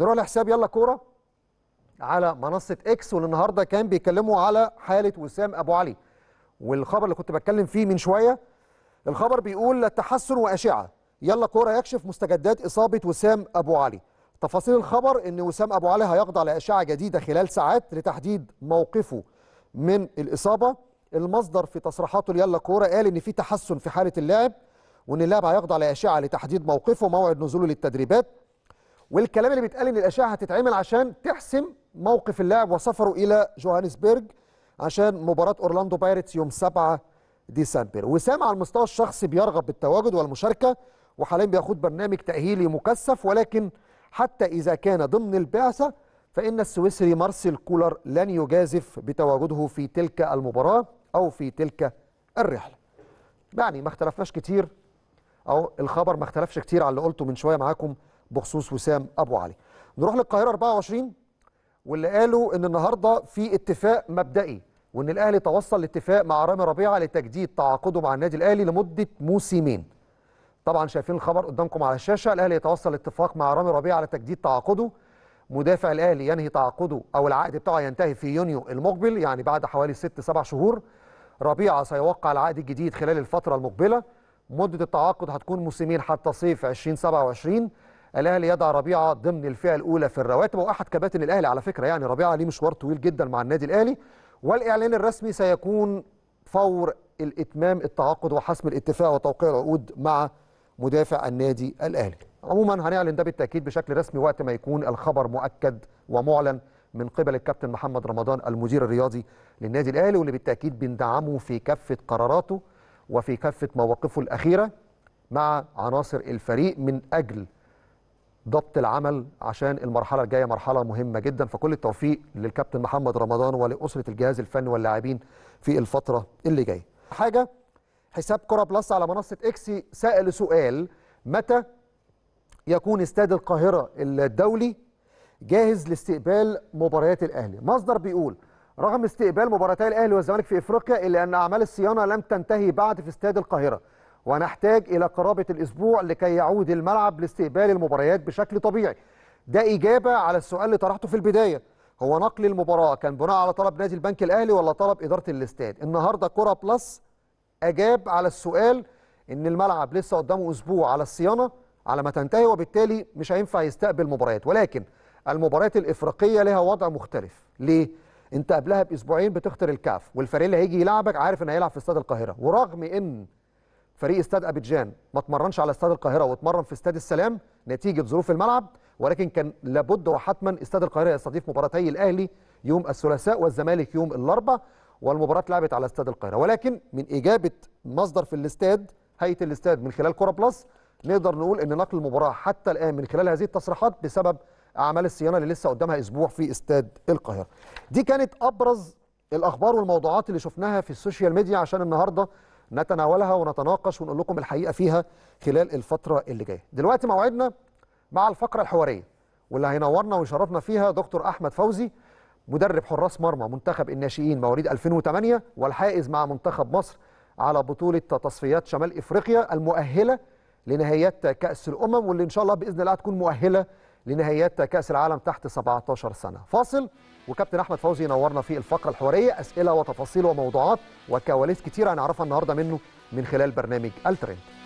نروح لحساب يلا كوره على منصه اكس والنهارده كان بيكلموا على حاله وسام ابو علي والخبر اللي كنت بتكلم فيه من شويه الخبر بيقول تحسن واشعه يلا كوره يكشف مستجدات اصابه وسام ابو علي تفاصيل الخبر ان وسام ابو علي هيخضع لاشعه جديده خلال ساعات لتحديد موقفه من الاصابه المصدر في تصريحاته ليلا كوره قال ان في تحسن في حاله اللاعب وان اللاعب هيخضع لاشعه لتحديد موقفه وموعد نزوله للتدريبات والكلام اللي بيتقال ان الاشعه هتتعمل عشان تحسم موقف اللاعب وسفره الى جوهانسبرج عشان مباراه اورلاندو بايرتس يوم 7 ديسمبر وسام على المستوى الشخصي بيرغب بالتواجد والمشاركه وحاليا بياخد برنامج تاهيلي مكثف ولكن حتى اذا كان ضمن البعثه فان السويسري مارسيل كولر لن يجازف بتواجده في تلك المباراه او في تلك الرحله يعني ما اختلفناش كتير او الخبر ما اختلفش كتير على اللي قلته من شويه معاكم بخصوص وسام ابو علي نروح للقاهره 24 واللي قالوا ان النهارده في اتفاق مبدئي وان الاهلي توصل لاتفاق مع رامي ربيعه لتجديد تعاقده مع النادي الاهلي لمده موسمين طبعا شايفين الخبر قدامكم على الشاشه الاهلي يتوصل لاتفاق مع رامي ربيعه على تجديد تعاقده مدافع الاهلي ينهي تعاقده او العقد بتاعه ينتهي في يونيو المقبل يعني بعد حوالي ست سبع شهور ربيعه سيوقع العقد الجديد خلال الفتره المقبله مده التعاقد هتكون موسمين حتى صيف 2027 الاهلي يضع ربيعه ضمن الفئه الاولى في الرواتب واحد كباتن الاهلي على فكره يعني ربيعه ليه مشوار طويل جدا مع النادي الاهلي والاعلان الرسمي سيكون فور الاتمام التعاقد وحسم الاتفاق وتوقيع العقود مع مدافع النادي الاهلي عموما هنعلن ده بالتاكيد بشكل رسمي وقت ما يكون الخبر مؤكد ومعلن من قبل الكابتن محمد رمضان المدير الرياضي للنادي الاهلي واللي بالتاكيد بندعمه في كافه قراراته وفي كافه مواقفه الاخيره مع عناصر الفريق من اجل ضبط العمل عشان المرحله الجايه مرحله مهمه جدا فكل التوفيق للكابتن محمد رمضان ولاسره الجهاز الفني واللاعبين في الفتره اللي جايه. حاجه حساب كره بلس على منصه اكسي سال سؤال متى يكون استاد القاهره الدولي جاهز لاستقبال مباريات الاهلي؟ مصدر بيقول رغم استقبال مباراتي الاهلي والزمالك في افريقيا الا ان اعمال الصيانه لم تنتهي بعد في استاد القاهره. ونحتاج إلى قرابة الأسبوع لكي يعود الملعب لاستقبال المباريات بشكل طبيعي ده إجابة على السؤال اللي طرحته في البداية هو نقل المباراة كان بناء على طلب نادي البنك الأهلي ولا طلب إدارة الاستاد النهاردة كرة بلس أجاب على السؤال إن الملعب لسه قدامه أسبوع على الصيانة على ما تنتهي وبالتالي مش هينفع يستقبل مباريات ولكن المباريات الإفريقية لها وضع مختلف ليه؟ انت قبلها باسبوعين بتختر الكاف والفريق اللي هيجي يلعبك عارف ان هيلعب في استاد القاهره ورغم ان فريق استاد ابيجان ما اتمرنش على استاد القاهره واتمرن في استاد السلام نتيجه ظروف الملعب ولكن كان لابد وحتما استاد القاهره يستضيف مباراتي الاهلي يوم الثلاثاء والزمالك يوم الاربعاء والمباراه لعبت على استاد القاهره ولكن من اجابه مصدر في الاستاد هيئه الاستاد من خلال كوره بلس نقدر نقول ان نقل المباراه حتى الان من خلال هذه التصريحات بسبب اعمال الصيانه اللي لسه قدامها اسبوع في استاد القاهره دي كانت ابرز الاخبار والموضوعات اللي شفناها في السوشيال ميديا عشان النهارده نتناولها ونتناقش ونقول لكم الحقيقه فيها خلال الفتره اللي جايه. دلوقتي موعدنا مع الفقره الحواريه واللي هينورنا ويشرفنا فيها دكتور احمد فوزي مدرب حراس مرمى منتخب الناشئين مواليد 2008 والحائز مع منتخب مصر على بطوله تصفيات شمال افريقيا المؤهله لنهايات كاس الامم واللي ان شاء الله باذن الله هتكون مؤهله لنهائيات كأس العالم تحت 17 سنة فاصل وكابتن أحمد فوزي نورنا في الفقرة الحوارية أسئلة وتفاصيل وموضوعات وكواليس كتيرة هنعرفها النهاردة منه من خلال برنامج الترند